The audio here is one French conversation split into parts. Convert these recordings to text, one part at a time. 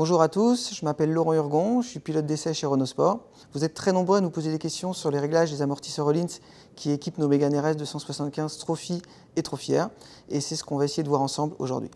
Bonjour à tous, je m'appelle Laurent Urgon, je suis pilote d'essai chez Renault Sport. Vous êtes très nombreux à nous poser des questions sur les réglages des amortisseurs Rollins qui équipent nos Mégane RS 275 Trophy et Trophy et c'est ce qu'on va essayer de voir ensemble aujourd'hui.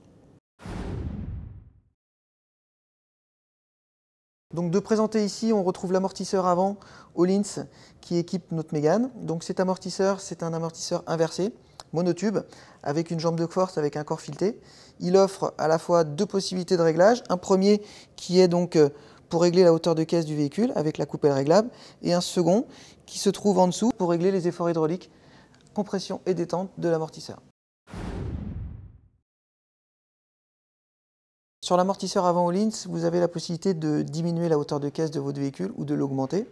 Donc de présenter ici, on retrouve l'amortisseur avant Hollins qui équipe notre Mégane. Donc cet amortisseur, c'est un amortisseur inversé monotube avec une jambe de force, avec un corps fileté. Il offre à la fois deux possibilités de réglage. Un premier qui est donc euh, pour régler la hauteur de caisse du véhicule avec la coupelle réglable et un second qui se trouve en dessous pour régler les efforts hydrauliques, compression et détente de l'amortisseur. Sur l'amortisseur avant all vous avez la possibilité de diminuer la hauteur de caisse de votre véhicule ou de l'augmenter.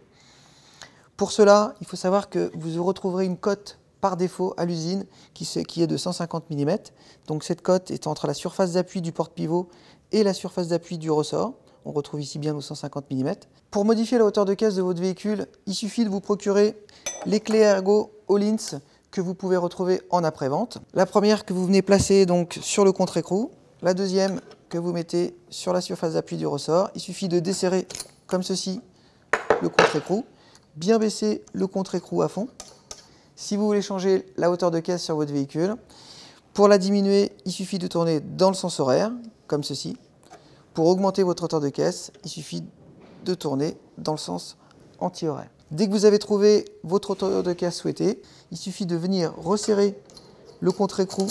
Pour cela, il faut savoir que vous retrouverez une cote par défaut à l'usine qui, est de 150 mm. Donc cette cote est entre la surface d'appui du porte-pivot et la surface d'appui du ressort. On retrouve ici bien nos 150 mm. Pour modifier la hauteur de caisse de votre véhicule, il suffit de vous procurer les clés ergo Olins que vous pouvez retrouver en après-vente. La première que vous venez placer donc sur le contre-écrou, la deuxième que vous mettez sur la surface d'appui du ressort. Il suffit de desserrer comme ceci le contre-écrou, bien baisser le contre-écrou à fond si vous voulez changer la hauteur de caisse sur votre véhicule, pour la diminuer, il suffit de tourner dans le sens horaire, comme ceci. Pour augmenter votre hauteur de caisse, il suffit de tourner dans le sens anti-horaire. Dès que vous avez trouvé votre hauteur de caisse souhaitée, il suffit de venir resserrer le contre-écrou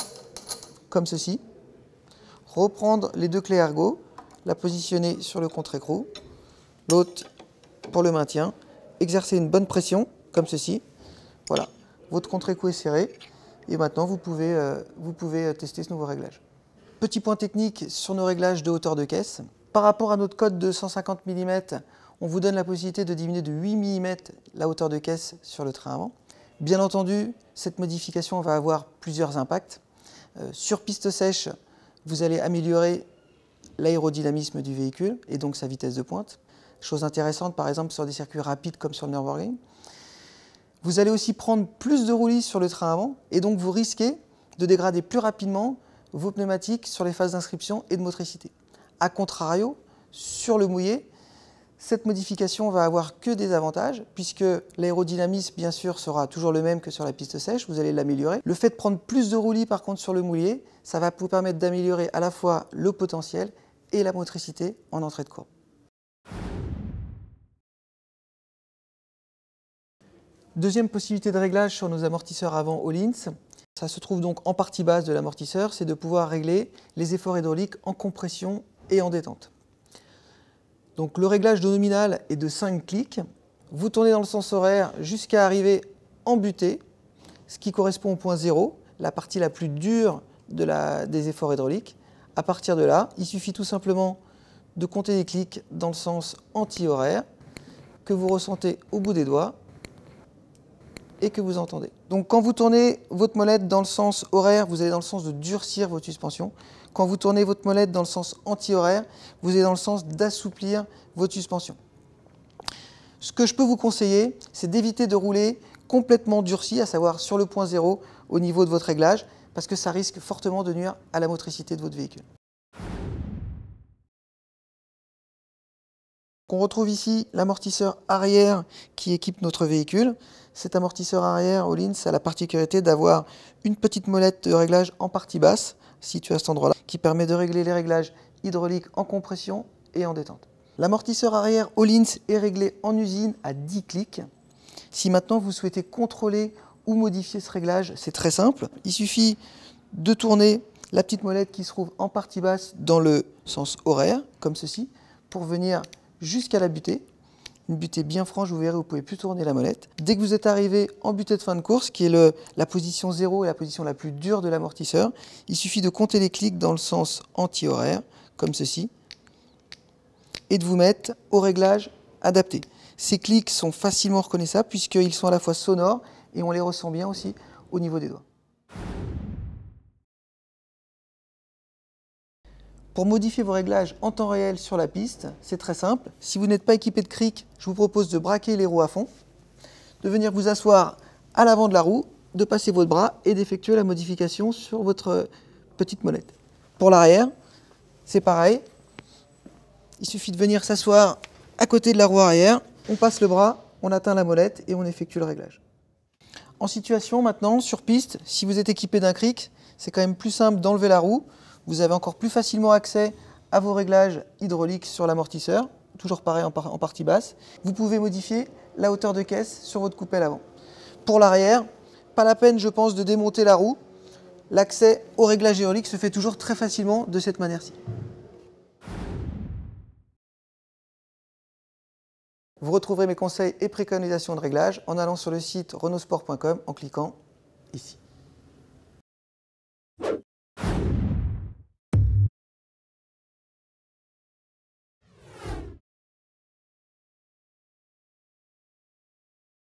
comme ceci, reprendre les deux clés ergo, la positionner sur le contre-écrou, l'autre pour le maintien, exercer une bonne pression comme ceci. Voilà, votre contre-écho est serré, et maintenant vous pouvez, euh, vous pouvez euh, tester ce nouveau réglage. Petit point technique sur nos réglages de hauteur de caisse. Par rapport à notre code de 150 mm, on vous donne la possibilité de diminuer de 8 mm la hauteur de caisse sur le train avant. Bien entendu, cette modification va avoir plusieurs impacts. Euh, sur piste sèche, vous allez améliorer l'aérodynamisme du véhicule et donc sa vitesse de pointe. Chose intéressante, par exemple, sur des circuits rapides comme sur le Nürburgring, vous allez aussi prendre plus de roulis sur le train avant et donc vous risquez de dégrader plus rapidement vos pneumatiques sur les phases d'inscription et de motricité. A contrario, sur le mouillé, cette modification va avoir que des avantages puisque l'aérodynamisme bien sûr sera toujours le même que sur la piste sèche, vous allez l'améliorer. Le fait de prendre plus de roulis par contre sur le mouillé, ça va vous permettre d'améliorer à la fois le potentiel et la motricité en entrée de courbe. Deuxième possibilité de réglage sur nos amortisseurs avant all ça se trouve donc en partie basse de l'amortisseur, c'est de pouvoir régler les efforts hydrauliques en compression et en détente. Donc le réglage de nominal est de 5 clics. Vous tournez dans le sens horaire jusqu'à arriver en butée, ce qui correspond au point 0, la partie la plus dure des efforts hydrauliques. À partir de là, il suffit tout simplement de compter des clics dans le sens anti-horaire que vous ressentez au bout des doigts et que vous entendez. Donc quand vous tournez votre molette dans le sens horaire, vous allez dans le sens de durcir votre suspension. Quand vous tournez votre molette dans le sens anti-horaire, vous allez dans le sens d'assouplir votre suspension. Ce que je peux vous conseiller, c'est d'éviter de rouler complètement durci, à savoir sur le point zéro au niveau de votre réglage, parce que ça risque fortement de nuire à la motricité de votre véhicule. On retrouve ici l'amortisseur arrière qui équipe notre véhicule. Cet amortisseur arrière, all a la particularité d'avoir une petite molette de réglage en partie basse, située à cet endroit-là, qui permet de régler les réglages hydrauliques en compression et en détente. L'amortisseur arrière all est réglé en usine à 10 clics. Si maintenant vous souhaitez contrôler ou modifier ce réglage, c'est très simple. Il suffit de tourner la petite molette qui se trouve en partie basse dans le sens horaire, comme ceci, pour venir jusqu'à la butée. Une butée bien franche, vous verrez, vous ne pouvez plus tourner la molette. Dès que vous êtes arrivé en butée de fin de course, qui est la position 0 et la position la plus dure de l'amortisseur, il suffit de compter les clics dans le sens anti-horaire, comme ceci, et de vous mettre au réglage adapté. Ces clics sont facilement reconnaissables puisqu'ils sont à la fois sonores et on les ressent bien aussi au niveau des doigts. Pour modifier vos réglages en temps réel sur la piste, c'est très simple. Si vous n'êtes pas équipé de cric, je vous propose de braquer les roues à fond, de venir vous asseoir à l'avant de la roue, de passer votre bras et d'effectuer la modification sur votre petite molette. Pour l'arrière, c'est pareil. Il suffit de venir s'asseoir à côté de la roue arrière, on passe le bras, on atteint la molette et on effectue le réglage. En situation maintenant, sur piste, si vous êtes équipé d'un cric, c'est quand même plus simple d'enlever la roue, vous avez encore plus facilement accès à vos réglages hydrauliques sur l'amortisseur, toujours pareil en, partie basse. Vous pouvez modifier la hauteur de caisse sur votre coupelle avant. Pour l'arrière, pas la peine je pense de démonter la roue. L'accès au réglage hydraulique se fait toujours très facilement de cette manière-ci. Vous retrouverez mes conseils et préconisations de réglages en allant sur le site renaultsport.com en cliquant ici.